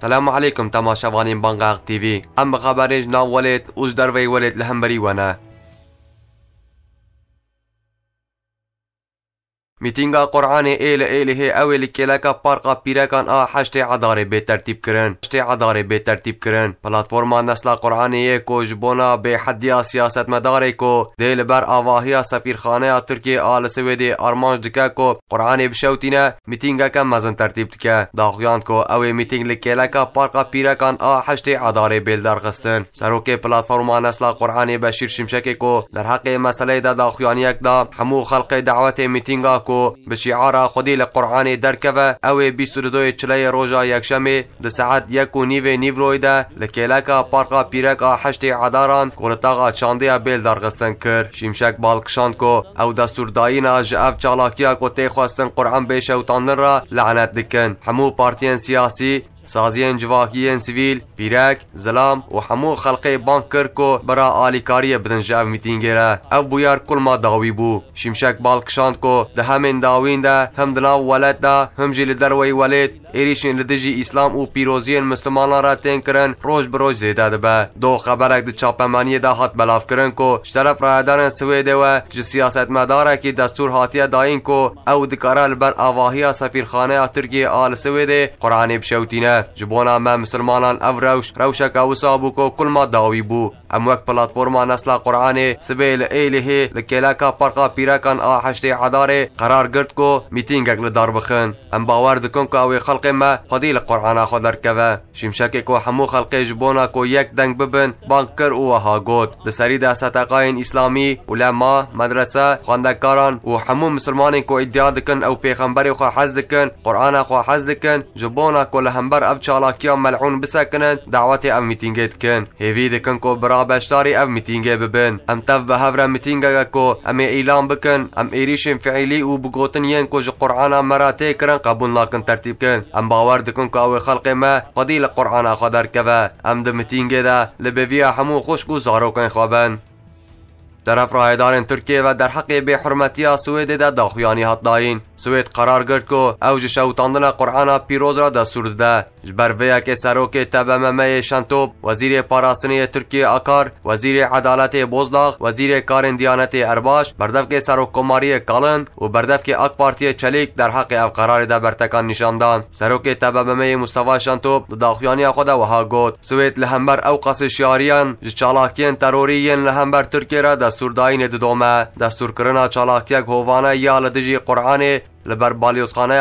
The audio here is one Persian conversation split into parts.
سلام علیکم تماشاوانین بنغاغ تیوی ام خبرنج ناو ولید اوز دروی ولید لهم بری ونه میتینگا قرآن ایل ایل هی اویل کلکا پارقا پیرکان آ حشت عداره به ترتیب کرن حشت عداره به ترتیب کرن پلاتفورما نسل قرآن ای کو جبونا به حدیا سیاست مداره کو دیل بر آواهیا سفیرخانه ترکیه آل سویدی آرمان دکا کو قرآن بشوتینا میتینگا کم مزن ترتیب دکا داخیان کو او میتینگ لکلکا پارقا پیرکان آ حشت عداره بیل درخستن سروک پلاتفورما نسل قرآن بشیر شمشکی کو در حق مسئله دا داخیان یک دا همو خلق دعوت میتینگا کو به شعار خودی له قران درکوه او 22 چلی روزا یکشمه د ساعت 1 و نیو نیو رویدا لکیلاکا پارکا پیرکا هشت عداران کولتاغا چاندیا بیل درغستن کر شیمشک بالکشان کو او دستور داینا جاف چالاکیا کو ته خواستن قران به شوتان را لعنت دکن همو پارتیان سیاسی سازیên civakiyên sivîl, pîrek, zilam û hemû xelqê bank kir ku bira alîkariyê bidin ji ev mîtîngê re. Ev bûyar kulma dawî bû. Şimşek balkişand ku di hemên dawîn de hem di nav welet de hem jî li derweyî welêt êrişên li dijî îslam û pîroziyên mislimanan re tên kirin roj bi roj zêde dibe. Do xeberek di çapemeniyê de hat belavkirin ku ji teref rayedarên Swêdê we ji siyasetmedarekî destûr hatiye dayîn ku ew dikare li ber avahiya sefîrxaneya Tirkiye a li Swêdê Quranê bişewtîne. Ji bona me misilmanan ev rewş rewşeka wisa bû ku kulma dawî bû. ام وەک پلتفۆما نەسلا قورآانێ سبێ لە ئەیلهێ لە کێلاکە پەرقا پیرەکان ئا هەشتەی عدارێ قرار گرت کۆ میتینگەک لە دار بخن ئەم باوار دکم کە ئەوێ خەڵقێمە خودی لە قورآنا خۆ دەرکەوە شیمشەکێک و هەموو خەڵقێ ji بۆنا کۆ یەک دەنگ ببن بانک کرد وەها گوت لەسەریدا سەتەقاین ئیسلامی ولەما مەدرسە خوندەکاران و هەموو مسلمانین کۆ ئیدیا دکن ئەو پێخەمبەری خۆ حەز دکن قورآە خۆ حەز دکن ji بۆنا کۆ لە هەمبەر ئەف چالاکیان مەلعون بسەکنن داواتی ئەم میتینگێتکن هێوی دکن کۆ برا بەشداری ئەو میتینگێ ببن ام تف بە هەورە میتینگەگە کۆ ئەمێ ئیلان بکەن ئەم عێریشین فعیلی و بگوتن یەن جو قورآانە مەراتێ کرن قبول ناکن تەرتیبکن ئەم باوەەر دکن او خلق ما قدی لە قورآانە خوا ام ئەم د میتینگێدا لە بێویە هەموو خوشک و زارۆکەن خوابن. طرف رایدار ترکیه و در حق به حرمتی سوئد ده داخویانی هات داین سوئد قرار گرد کو اوج شوتاندن قرآن پیروز را دستور ده جبرویا که سروک تبممه شنتوب وزیر پاراستنی ترکیه اکار وزیر عدالت بوزلاغ وزیر کار دیانت ارباش بردفک سروک کماری کالن و بردفک اک پارتی چلیک در حق او قرار ده برتکان نشاندان سروک تبممه مصطفی شنتوب داخیانی خود وها گود سویت لهمبر اوقاس شیاریان چالاکین تروریین لهمبر ترکیه را دستور داین دومه دستور کرنا چالاکیک هوانه یا لدجی قرآن لبر بالیوزخانه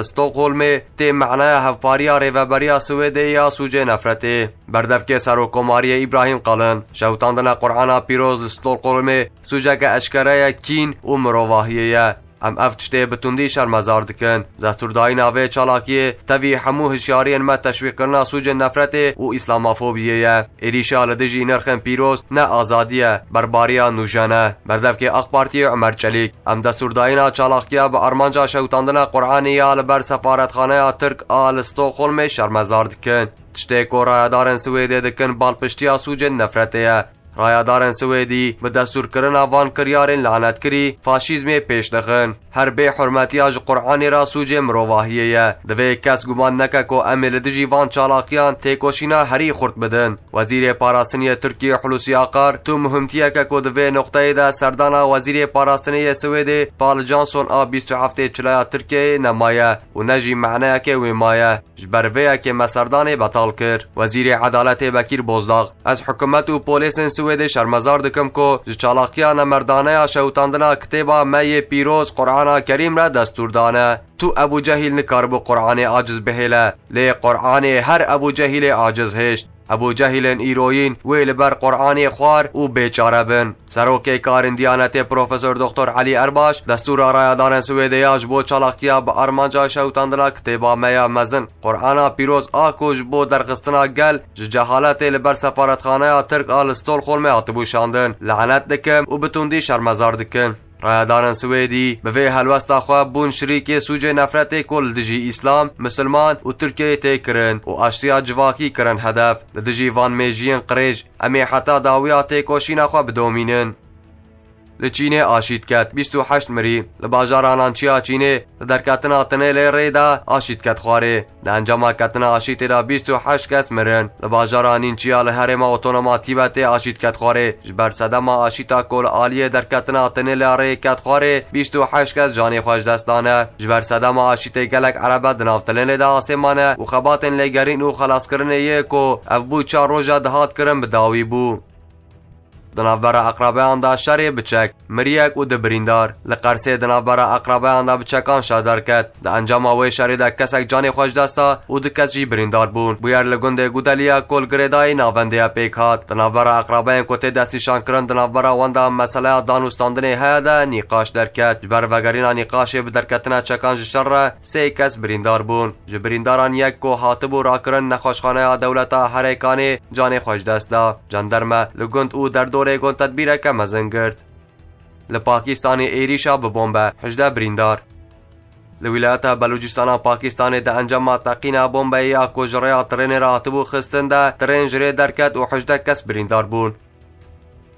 استوکول می تی معنای هفپاریا ریوبریا سویدیا سوجه نفرته و کماری ابراهیم قلن شوتاندن قرآن پیروز می سوجه که اشکره کین و مرواهیه ام اف بتوندی بتوندی شر مزار دکن زستور داین اوی چالاکی تبی حمو هشیارین ما تشویق کرنا سوج نفرت و اسلامافوبیه اریشا لدجی نرخن پیروز نه آزادیه، برباریا نوجانه بردف کی اخ بارتی عمر چلیک. ام دستور داین چالاکی به ارمانجا شوتاندنا قرانيه لبر سفارتخانه ترك ال استوخولم شر مزار دكن تشتێک دکن. سوێدێ دەکەن باڵپشتیا سوجن نەفرەتەیە رایدارن سویدی به کرن آوان کریارن لعنت کری فاشیزم پیش دخن هر بی حرمتی آج قرآن را سوج مروواهیه دوی کس گمان نکه کو امیل دجی وان چالاقیان تیکوشینا هری خورد بدن وزیر پاراستنی ترکی حلوسی آقار تو مهمتیه که که دوی نقطه ده سردانا وزیر پاراستنی سویدی پال جانسون آ 27 چلایا ترکیه نمایه و نجی معنیه که ویمایه جبرویه که مسردانه بطال کر وزیر عدالت بکیر بزداغ از حکومت و پولیس سوید شرمزار دکم کو جچالاقیان مردانه شوتاندنا کتیبا میه پیروز قرآن کریم را دستور دانه تو ابو جهل نکار بو قرآن عاجز بهله لی قرآن هر ابو جهل عاجز هشت ابو جهل ایروین ویل بر قرآن خوار و بیچاره بن سروک کارن دیانت پروفسور دکتر علی ارباش دستور را دارن سویدیاش بو چلاقیا با ارمانجا شوتاندنا کتبا میا مزن قرآن پیروز آکوش بو قسطنا گل جهالت لبر سفارتخانه ترک آل استول خورمه آتبو شاندن لعنت دکم و بتوندی شرمزار دکن دارن سویدی به وی هلوستا خو بون شریک سوج نفرت کل دجی اسلام مسلمان و ترکیه تی کرن و اشتیا جواکی کرن هدف دجی وان میجین قریج امی حتا داویا تی کوشینا خو بدومینن لچینه آشید ئاشید 28 مری لە باژارانان چینه در لە دەرکاتناتنێ لێ ڕێدا ئاشید کات خوارێ لە ئەنجاما کاتنە 28 کس مرن لە باژارانین چیا لە هەرێما ئۆتۆنەماتیبە تێ ئاشید آشیت خوارێ ji bersedema ئاشیتا کۆل عالیە دەرکاتنە 28 کەس جانی خۆش دەستانە ji bersەدەما ئاشیتێ گەلک عرەبە دنافتلێنێدا آسمانه. و خەباتên لێگەرین و خلاصکردنێ یەک و ئەف بوو چا ڕۆژە دەهاتکردن بداوی بو. د نافبره اقربه انده شر بچک مریاک او د بریندار ل قرسه د نافبره اقربه انده بچکان شادر د انجام اوې شر د کسک جان خوښ دستا او د کسی بریندار بون بو یار لګوندې ګودالیا کول ګره دای ناونده په د نافبره اقربه کوته د سې کرند نافبره وندا مساله د انستاندنه هه دا نقاش درکت بر وګرین نقاش به درکت چکان شر سې کس بریندار بون ج یک کو خاطب را کرن نقاشخانه دولت هریکانی جان خوښ دستا جندرمه لګوند او در دو گوره گون تدبیره که مزن گرد. لپاکستان ایریشا به 18 بریندار. لولایت بلوجستان پاکستان ده انجام تاقینا بومبه یا کجره ترین راتبو تبو خستن ترین جره درکت و کس بریندار بون.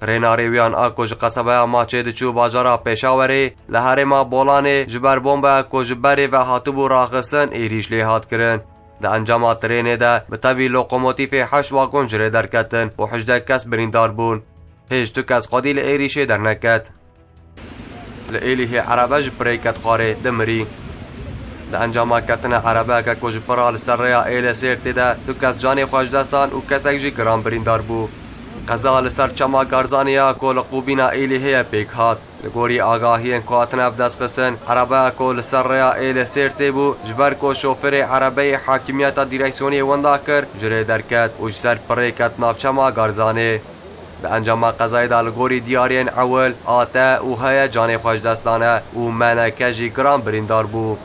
رینا رویان اکو جو قصبه ما چه دچو باجارا پیشاوری لحر ما بولانې جبر بومبه اکو جبری و حاطبو راقستن ایریش هات کرن ده انجام ترینه ده بتاوی لوکوموتیف حش واقون جره درکتن و کس بریندار بون پێشتک کەس قۆدی لە عێریشێ دەرنەکات لە ئێلیهێ عربەش برێکەت خوارێ دەمری لە ئەنجاماکەتنە عربەکە کۆژپڕا لەسەر ڕێیا ئێلە سێر تێدا دو کەس جانێ خۆشدەسان و کەسێکژی گرانبریندار بوو قەزا لەسەر چەما گارزانیا کۆ لە قوبینا ئێلی هی پێک هات لە گۆری ئاگاهیان کواتنە بەدەستخستن عربە کۆ لەسەر ڕێیا ئێلە سێر بو جبر کۆ شوفر عربەی حاکمیت دیرەکسیۆنی وەندا کر ژرێ درکت و سەر پڕێکەت ناوچەما گارزانێ به انجام قضای دالگوری دیارین اول آتا و های جان خوش دستانه و منکجی گران بریندار بو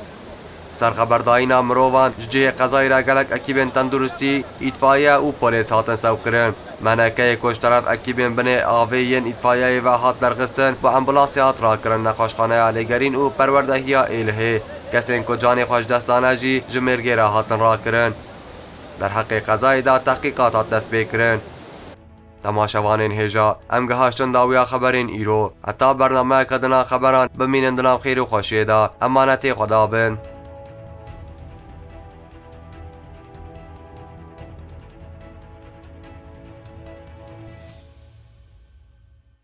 سرخبردائینا مروان جه قضای را گلک اکیبین تندرستی اطفایه و پلیس هاتن سوک کرن منکه کشترات اکیبین بنه آویین اطفایه و هات لرغستن و امبولاسی هات را کرن نخوشخانه علیگرین و پروردهی الهه کسین که جان خوش دستانه جی جمرگی را هاتن را کرن در حق قضای دا تحقیقات هات دست بکرن تماشاوانین هجا ام گهاشتن داویا خبرین ایرو اتا برنامه کدنا خبران بمینندنام خیر و خیرو امانتی خدا خدا